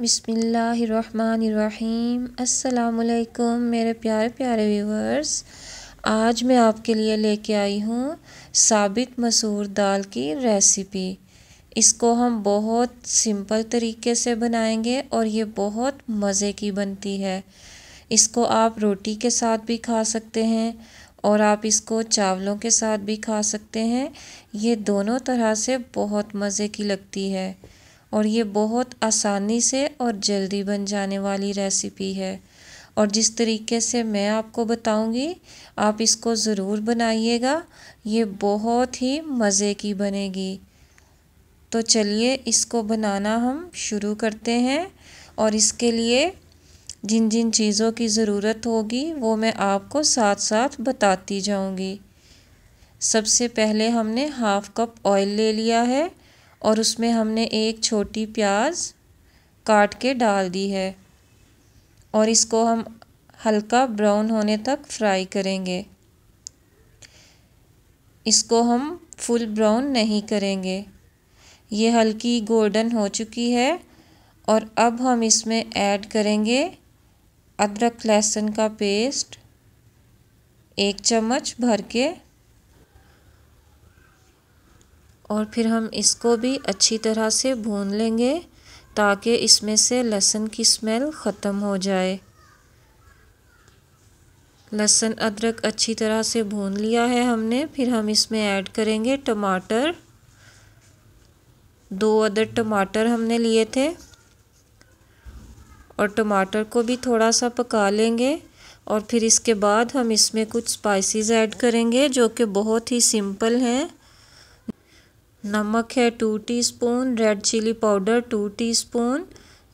बिसमीम् अल्लाम मेरे प्यारे प्यारे व्यूवर्स आज मैं आपके लिए लेके आई हूँ साबित मसूर दाल की रेसिपी इसको हम बहुत सिंपल तरीके से बनाएंगे और ये बहुत मज़े की बनती है इसको आप रोटी के साथ भी खा सकते हैं और आप इसको चावलों के साथ भी खा सकते हैं ये दोनों तरह से बहुत मज़े की लगती है और ये बहुत आसानी से और जल्दी बन जाने वाली रेसिपी है और जिस तरीके से मैं आपको बताऊंगी आप इसको ज़रूर बनाइएगा ये बहुत ही मज़े की बनेगी तो चलिए इसको बनाना हम शुरू करते हैं और इसके लिए जिन जिन चीज़ों की ज़रूरत होगी वो मैं आपको साथ साथ बताती जाऊंगी सबसे पहले हमने हाफ़ कप ऑयल ले लिया है और उसमें हमने एक छोटी प्याज काट के डाल दी है और इसको हम हल्का ब्राउन होने तक फ्राई करेंगे इसको हम फुल ब्राउन नहीं करेंगे ये हल्की गोल्डन हो चुकी है और अब हम इसमें ऐड करेंगे अदरक लहसुन का पेस्ट एक चम्मच भर के और फिर हम इसको भी अच्छी तरह से भून लेंगे ताकि इसमें से लहसुन की स्मेल ख़त्म हो जाए लहसुन अदरक अच्छी तरह से भून लिया है हमने फिर हम इसमें ऐड करेंगे टमाटर दो अदर टमाटर हमने लिए थे और टमाटर को भी थोड़ा सा पका लेंगे और फिर इसके बाद हम इसमें कुछ स्पाइसेस ऐड करेंगे जो कि बहुत ही सिंपल हैं नमक है two teaspoon red chilli powder two teaspoon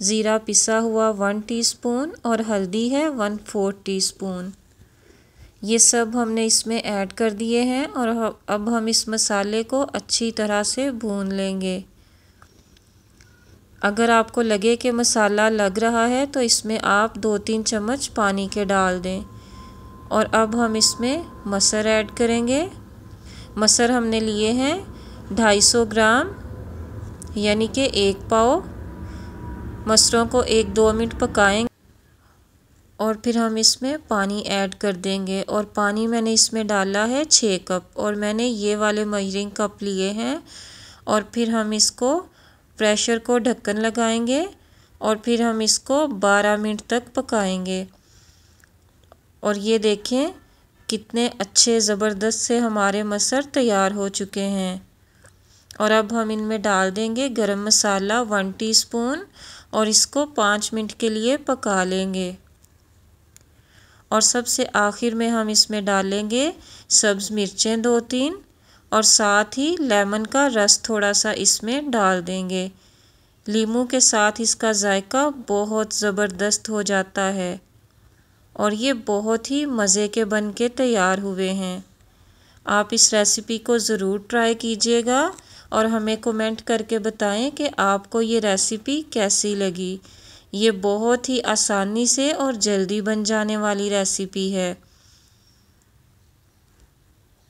ज़ीरा पिसा हुआ वन टीस्पून और हल्दी है वन फोर्थ टीस्पून ये सब हमने इसमें ऐड कर दिए हैं और अब हम इस मसाले को अच्छी तरह से भून लेंगे अगर आपको लगे कि मसाला लग रहा है तो इसमें आप दो तीन चम्मच पानी के डाल दें और अब हम इसमें मसर ऐड करेंगे मसर हमने लिए हैं 250 ग्राम यानी कि एक पाव मसरों को एक दो मिनट पकाएंगे और फिर हम इसमें पानी ऐड कर देंगे और पानी मैंने इसमें डाला है छः कप और मैंने ये वाले मयरिंग कप लिए हैं और फिर हम इसको प्रेशर को ढक्कन लगाएंगे और फिर हम इसको 12 मिनट तक पकाएंगे और ये देखें कितने अच्छे ज़बरदस्त से हमारे मसर तैयार हो चुके हैं और अब हम इनमें डाल देंगे गरम मसाला वन टीस्पून और इसको पाँच मिनट के लिए पका लेंगे और सबसे आखिर में हम इसमें डालेंगे सब्ज़ मिर्चें दो तीन और साथ ही लेमन का रस थोड़ा सा इसमें डाल देंगे लीमू के साथ इसका जायका बहुत ज़बरदस्त हो जाता है और ये बहुत ही मज़े के बन के तैयार हुए हैं आप इस रेसिपी को ज़रूर ट्राई कीजिएगा और हमें कमेंट करके बताएं कि आपको ये रेसिपी कैसी लगी ये बहुत ही आसानी से और जल्दी बन जाने वाली रेसिपी है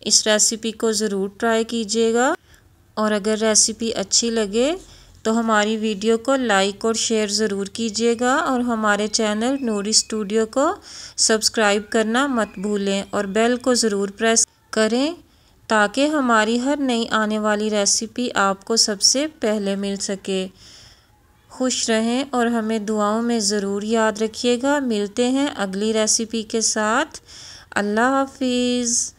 इस रेसिपी को ज़रूर ट्राई कीजिएगा और अगर रेसिपी अच्छी लगे तो हमारी वीडियो को लाइक और शेयर ज़रूर कीजिएगा और हमारे चैनल नूरी स्टूडियो को सब्सक्राइब करना मत भूलें और बेल को ज़रूर प्रेस करें ताकि हमारी हर नई आने वाली रेसिपी आपको सबसे पहले मिल सके खुश रहें और हमें दुआओं में ज़रूर याद रखिएगा मिलते हैं अगली रेसिपी के साथ अल्लाह हाफिज़